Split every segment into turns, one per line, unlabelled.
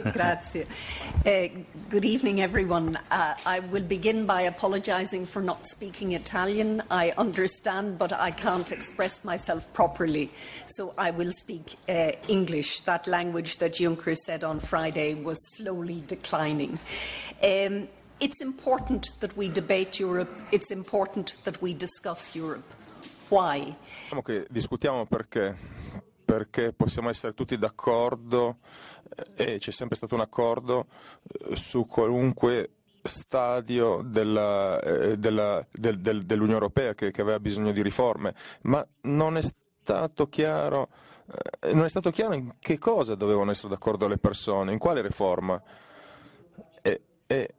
Grazie. Uh, good evening, everyone. Uh, I will begin by apologising for not speaking Italian. I understand, but I can't express myself properly. So I will speak uh, English. That language that Juncker said on Friday was slowly declining. Um, it's important that we debate Europe. It's important that we discuss Europe. Why? Diciamo che discutiamo perché perché possiamo essere tutti d'accordo eh, e c'è sempre stato un accordo eh, su qualunque stadio della, eh, della, del, del, dell'Unione Europea che, che, aveva bisogno di riforme, ma non è stato chiaro non è stato chiaro in che cosa dovevano essere d'accordo le persone, in quale riforma. E, e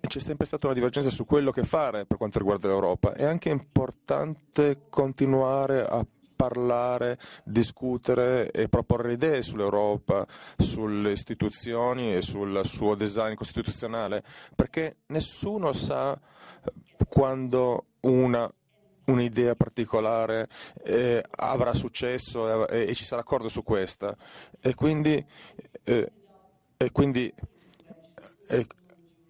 c'è sempre stata una divergenza su quello che fare per quanto riguarda l'Europa. È anche importante continuare a parlare, discutere e proporre idee sull'Europa, sulle istituzioni e sul suo design costituzionale, perché nessuno sa quando una un'idea particolare eh, avrà successo e, e, ci sarà accordo su questa. E quindi, eh, e quindi, e,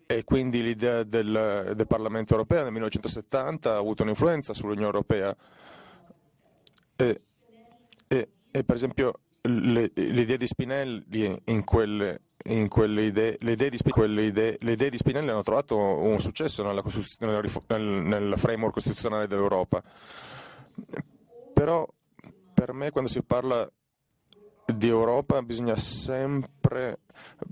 e quindi l'idea del, del Parlamento europeo nel 1970 ha avuto un'influenza sull'Unione europea. E, e, e per esempio le, l'idea di Spinelli in quelle, in quelle idee, le idee, Spinelli, quelle idee, le idee, di Spinelli hanno trovato un successo nella, nella, nel, nel framework costituzionale dell'Europa. Però per me quando si parla di Europa bisogna sempre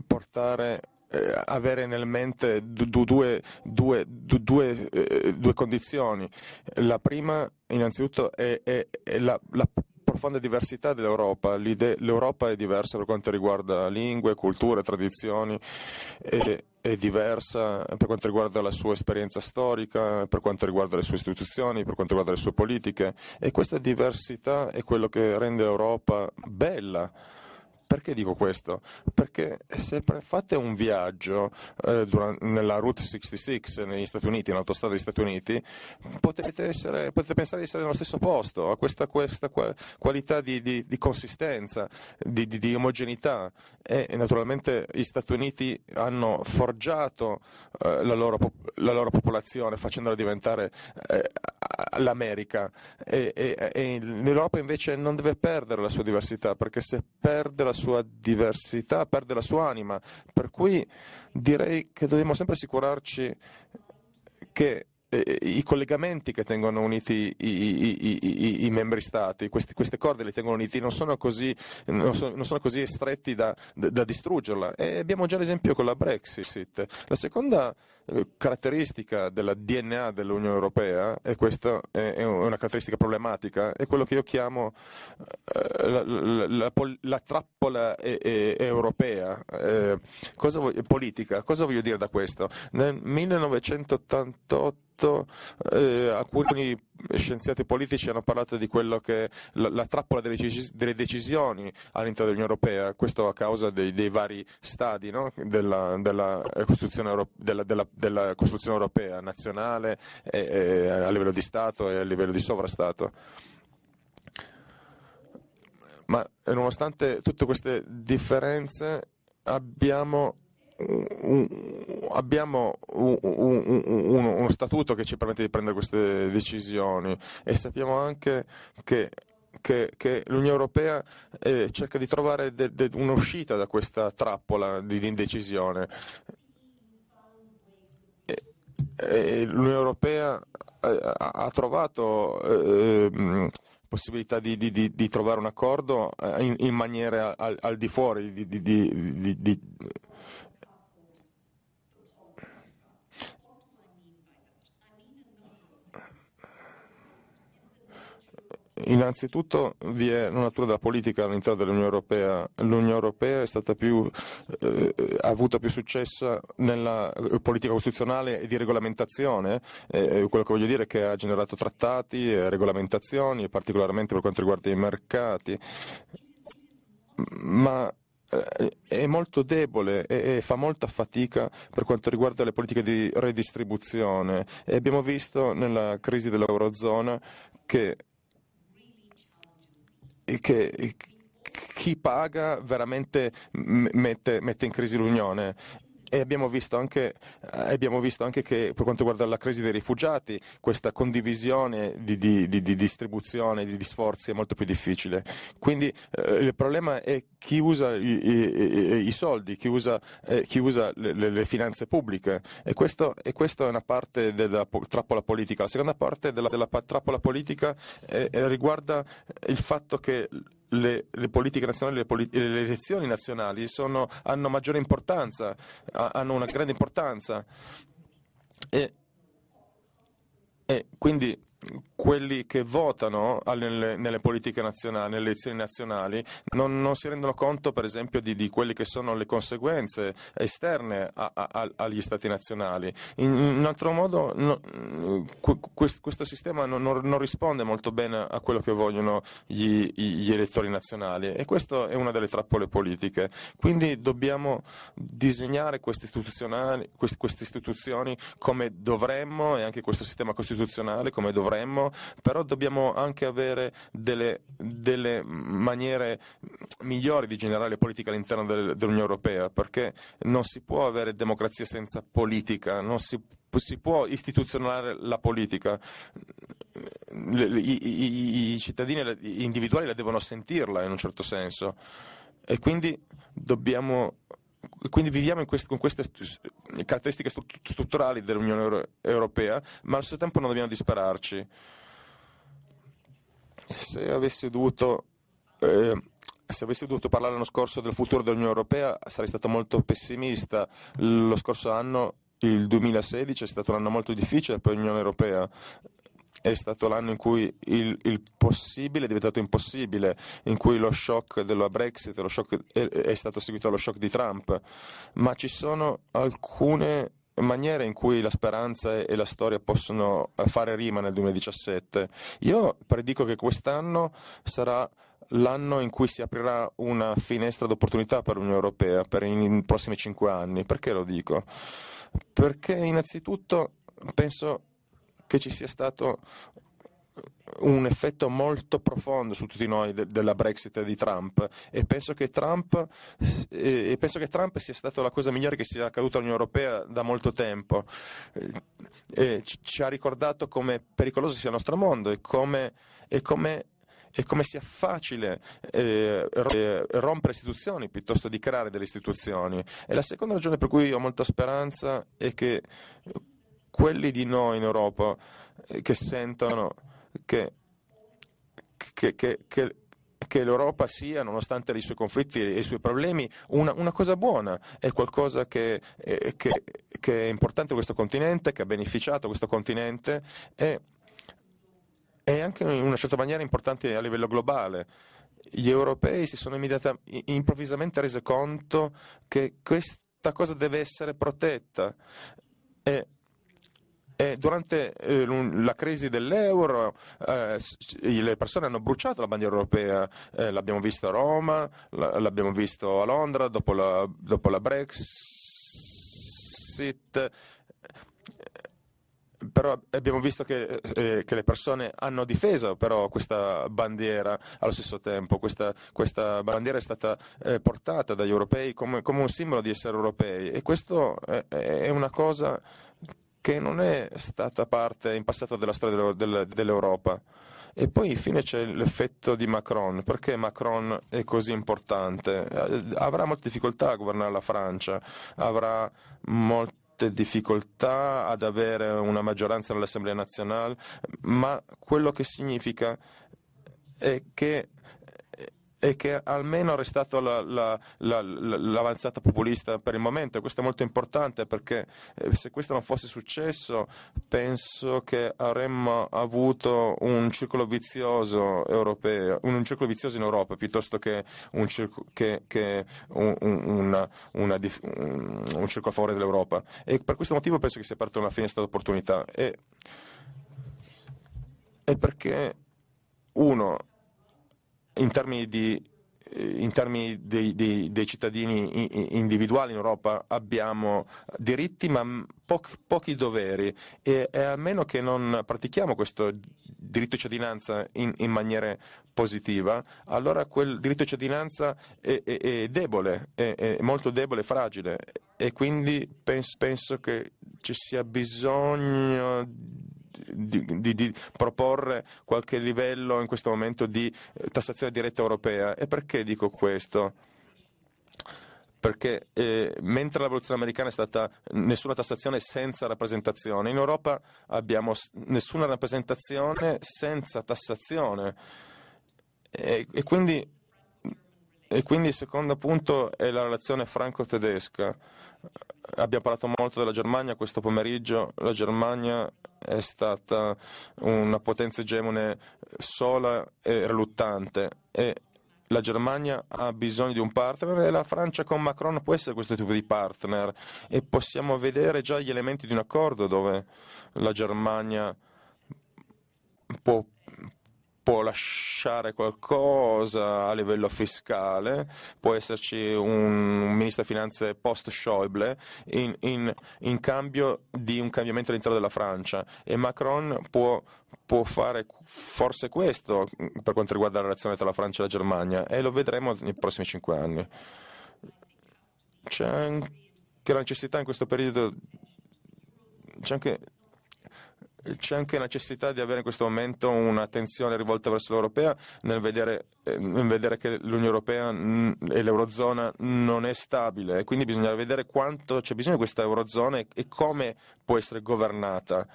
portare eh, avere nel mente due, due, due, eh, due, condizioni. La prima, innanzitutto, è, è, è la, la profonda diversità dell'Europa. L'Europa è diversa per quanto riguarda lingue, culture, tradizioni, è, è, diversa per quanto riguarda la sua esperienza storica, per quanto riguarda le sue istituzioni, per quanto riguarda le sue politiche. E questa diversità è quello che rende l'Europa bella perché dico questo? Perché se fate un viaggio eh, durante, nella Route 66 negli Stati Uniti, in autostrada degli Stati Uniti, potete, essere, potete, pensare di essere nello stesso posto, a questa, questa qualità di, di, di consistenza, di, di, omogeneità. E naturalmente gli Stati Uniti hanno forgiato eh, la, loro, la, loro, popolazione facendola diventare eh, all'America e, e, e l'Europa invece non deve perdere la sua diversità perché se perde la sua diversità perde la sua anima per cui direi che dobbiamo sempre assicurarci che eh, i collegamenti che tengono uniti i, i, i, i membri stati, questi, queste corde le tengono uniti, non sono così, non sono, non sono così stretti da, da, distruggerla. E abbiamo già l'esempio con la Brexit. La seconda eh, caratteristica della DNA dell'Unione Europea, e questa è una caratteristica problematica, è quello che io chiamo eh, la, la, la, la trappola e, e, europea eh, cosa voglio, politica. Cosa voglio dire da questo? Nel 1988 fatto, eh, alcuni scienziati politici hanno parlato di quello che la, la trappola delle, delle, decisioni all'interno dell'Unione Europea, questo a causa dei, dei vari stadi no? della, della, Costituzione Euro- della, della, Costituzione Europea, nazionale, e, e, a livello di Stato e a livello di sovrastato ma nonostante tutte queste differenze abbiamo abbiamo uno statuto che ci permette di prendere queste decisioni e sappiamo anche che che, che, l'Unione Europea eh, cerca di trovare de, de, un'uscita da questa trappola di, di indecisione. E, e L'Unione Europea eh, ha trovato eh, possibilità di, di, di, trovare un accordo eh, in, in maniera al, al, di fuori di, Innanzitutto vi è la natura della politica all'interno dell'Unione Europea. L'Unione Europea più, eh, ha avuto più successo nella eh, politica costituzionale e di regolamentazione, eh, eh, quello che voglio dire è che ha generato trattati, eh, regolamentazioni, particolarmente per quanto riguarda i mercati. Ma eh, è molto debole e, fa molta fatica per quanto riguarda le politiche di redistribuzione e abbiamo visto nella crisi dell'Eurozona che che chi paga veramente mette, mette in crisi l'Unione e abbiamo visto, anche, eh, abbiamo visto, anche, che per quanto riguarda la crisi dei rifugiati questa condivisione di, di, di, di distribuzione, di, sforzi è molto più difficile. Quindi eh, il problema è chi usa i, i, i soldi, chi usa, eh, chi usa le, le, finanze pubbliche e, questo, e questa è una parte della trappola politica. La seconda parte della, della trappola politica eh, riguarda il fatto che le, le, politiche nazionali, le, politi- le elezioni nazionali sono, hanno maggiore importanza, hanno una grande importanza. E, e quindi quelli che votano alle, nelle, politiche nazionali, nelle elezioni nazionali, non, non si rendono conto per esempio di, di, quelle che sono le conseguenze esterne a, a, agli stati nazionali. In, un altro modo no, questo, questo, sistema non, non, risponde molto bene a quello che vogliono gli, gli elettori nazionali e questa è una delle trappole politiche. Quindi dobbiamo disegnare queste, queste, queste istituzioni come dovremmo e anche questo sistema costituzionale come dovremmo vorremmo, però dobbiamo anche avere delle, delle maniere migliori di generare le politiche all'interno del, dell'Unione Europea, perché non si può avere democrazia senza politica, non si può si può istituzionare la politica, i, i, i, cittadini individuali la devono sentirla in un certo senso e quindi dobbiamo quindi viviamo quest- con queste caratteristiche strutturali dell'Unione Euro- Europea, ma allo stesso tempo non dobbiamo disperarci. Se avessi dovuto... Eh, se avessi dovuto parlare l'anno scorso del futuro dell'Unione Europea sarei stato molto pessimista. Lo scorso anno, il 2016, è stato un anno molto difficile per l'Unione Europea è stato l'anno in cui il, il possibile è diventato impossibile, in cui lo shock della Brexit shock è, è stato seguito dallo shock di Trump, ma ci sono alcune maniere in cui la speranza e la storia possono eh, fare rima nel 2017. Io predico che quest'anno sarà l'anno in cui si aprirà una finestra d'opportunità per l'Unione Europea per i prossimi cinque anni. Perché lo dico? Perché innanzitutto penso che ci sia stato eh, un effetto molto profondo su tutti noi de- della Brexit e di Trump e penso, Trump e penso, che Trump sia stata la cosa migliore che sia accaduta all'Unione Europea da molto tempo eh, e ci ha ricordato come pericoloso sia il nostro mondo e come, e come e come sia facile eh, eh, rompere istituzioni piuttosto di creare delle istituzioni. E la seconda ragione per cui ho molta speranza è che quelli di noi in Europa eh, che sentono che, che, che, che che l'Europa sia, nonostante i suoi conflitti e i suoi problemi, una, una cosa buona, è qualcosa che, eh, che, che, è importante a questo continente, che ha beneficiato questo continente e è anche in una certa maniera importante a livello globale. Gli europei si sono improvvisamente resi conto che questa cosa deve essere protetta e e eh, durante eh, la crisi dell'euro eh, le persone hanno bruciato la bandiera europea, eh, l'abbiamo visto a Roma, l'abbiamo visto a Londra dopo la, dopo la Brexit eh, però abbiamo visto che, eh, che, le persone hanno difeso però questa bandiera allo stesso tempo, questa, questa bandiera è stata eh, portata dagli europei come, come, un simbolo di essere europei e questo è, eh, è una cosa che non è stata parte in passato della storia dell'Europa. E poi infine c'è l'effetto di Macron. Perché Macron è così importante? Eh, avrà molte difficoltà a governare la Francia, avrà molte difficoltà ad avere una maggioranza nell'Assemblea nazionale, ma quello che significa è che e che almeno ha restato la, la, la, l'avanzata populista per il momento. Questo è molto importante perché eh, se questo non fosse successo penso che avremmo avuto un circolo vizioso europeo, un circolo vizioso in Europa piuttosto che un circolo, che, che un, una, un, un circo a favore dell'Europa. E per questo motivo penso che sia aperta una finestra d'opportunità. E, e perché uno in termini, di, eh, in termini dei, dei, dei, cittadini individuali in Europa abbiamo diritti ma pochi, pochi doveri e, e a meno che non pratichiamo questo diritto di cittadinanza in, in maniera positiva, allora quel diritto di cittadinanza è, è, è debole, è, è, molto debole, e fragile e quindi penso, penso che ci sia bisogno di, di, di, proporre qualche livello in questo momento di eh, tassazione diretta europea. E perché dico questo? perché eh, mentre la rivoluzione americana è stata nessuna tassazione senza rappresentazione, in Europa abbiamo nessuna rappresentazione senza tassazione. E, e, quindi, e quindi, il secondo punto è la relazione franco-tedesca. Abbiamo parlato molto della Germania questo pomeriggio, la Germania è stata una potenza egemone sola e riluttante e la Germania ha bisogno di un partner e la Francia con Macron può essere questo tipo di partner e possiamo vedere già gli elementi di un accordo dove la Germania può può lasciare qualcosa a livello fiscale, può esserci un ministro delle finanze post Schäuble in, in, in, cambio di un cambiamento all'interno della Francia e Macron può, può, fare forse questo per quanto riguarda la relazione tra la Francia e la Germania e lo vedremo nei prossimi cinque anni. C'è anche la necessità in questo periodo c'è anche c'è anche necessità di avere in questo momento un'attenzione rivolta verso l'Europea nel vedere, eh, nel vedere che l'Unione Europea mm, e l'Eurozona non è stabile e quindi bisogna vedere quanto c'è bisogno di questa Eurozona e, come può essere governata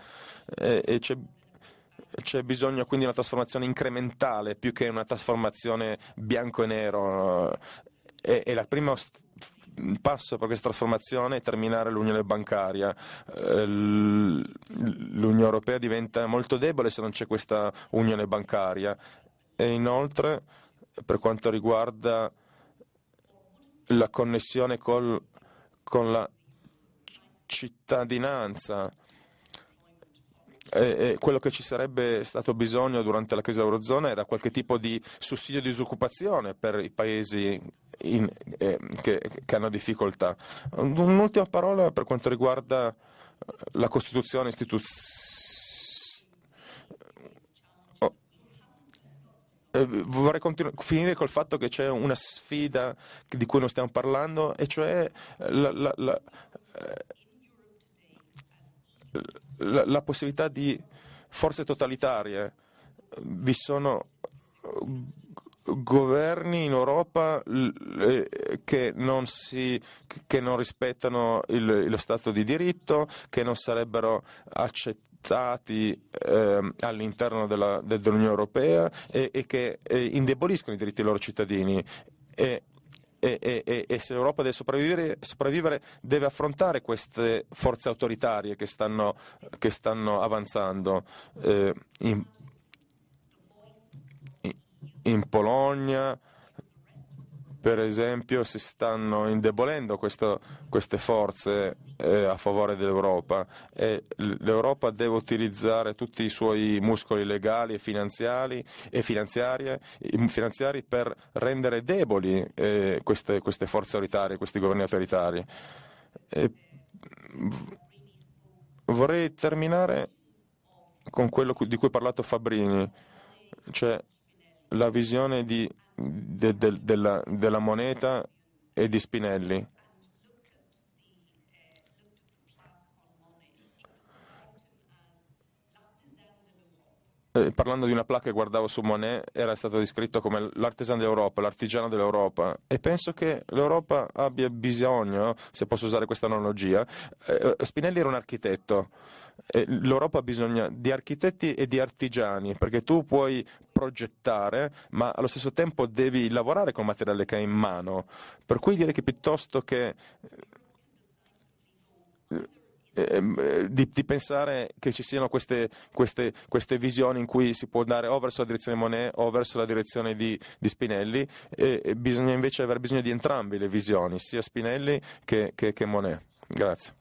e, e c'è, c'è bisogno quindi di una trasformazione incrementale più che una trasformazione bianco e nero e, e la prima ost- passo per questa trasformazione è terminare l'unione bancaria. Eh, L'Unione Europea diventa molto debole se non c'è questa unione bancaria e inoltre per quanto riguarda la connessione col, con la cittadinanza eh, quello che ci sarebbe stato bisogno durante la crisi eurozona era qualche tipo di sussidio di disoccupazione per i paesi in, eh, che, che hanno difficoltà. Un'ultima parola per quanto riguarda la Costituzione istituzionale. Oh. Eh, vorrei continu- finire col fatto che c'è una sfida di cui non stiamo parlando, e cioè la, la, la, eh, la, la possibilità di forze totalitarie, vi sono eh, governi in Europa eh, che non, si, che non rispettano il, lo Stato di diritto, che non sarebbero accettati eh, all'interno della, dell'Unione Europea e, e che e eh, indeboliscono i diritti dei loro cittadini. E, e, e, e, se l'Europa deve sopravvivere, sopravvivere, deve affrontare queste forze autoritarie che stanno, che stanno avanzando. Eh, in, in Polonia, per esempio si stanno indebolendo questo, queste forze eh, a favore dell'Europa e l'Europa deve utilizzare tutti i suoi muscoli legali e finanziari, e finanziari per rendere deboli eh, queste, queste, forze autoritarie, questi governi autoritari. E vorrei terminare con quello di cui ha parlato Fabrini, cioè la visione di de, de, della, della moneta e di Spinelli. eh, parlando di una placca che guardavo su Monet, era stato descritto come l'artesano dell'Europa, l'artigiano dell'Europa. E penso che l'Europa abbia bisogno, se posso usare questa analogia, eh, Spinelli era un architetto. Eh, L'Europa ha bisogno di architetti e di artigiani, perché tu puoi progettare, ma allo stesso tempo devi lavorare col materiale che hai in mano. Per cui direi che piuttosto che eh, Ehm, eh, di, di, pensare che ci siano queste, queste, queste, visioni in cui si può andare o verso la direzione di Monet o verso la direzione di, di Spinelli e, e bisogna invece avere bisogno di entrambe le visioni, sia Spinelli che, che, che Monet. Grazie.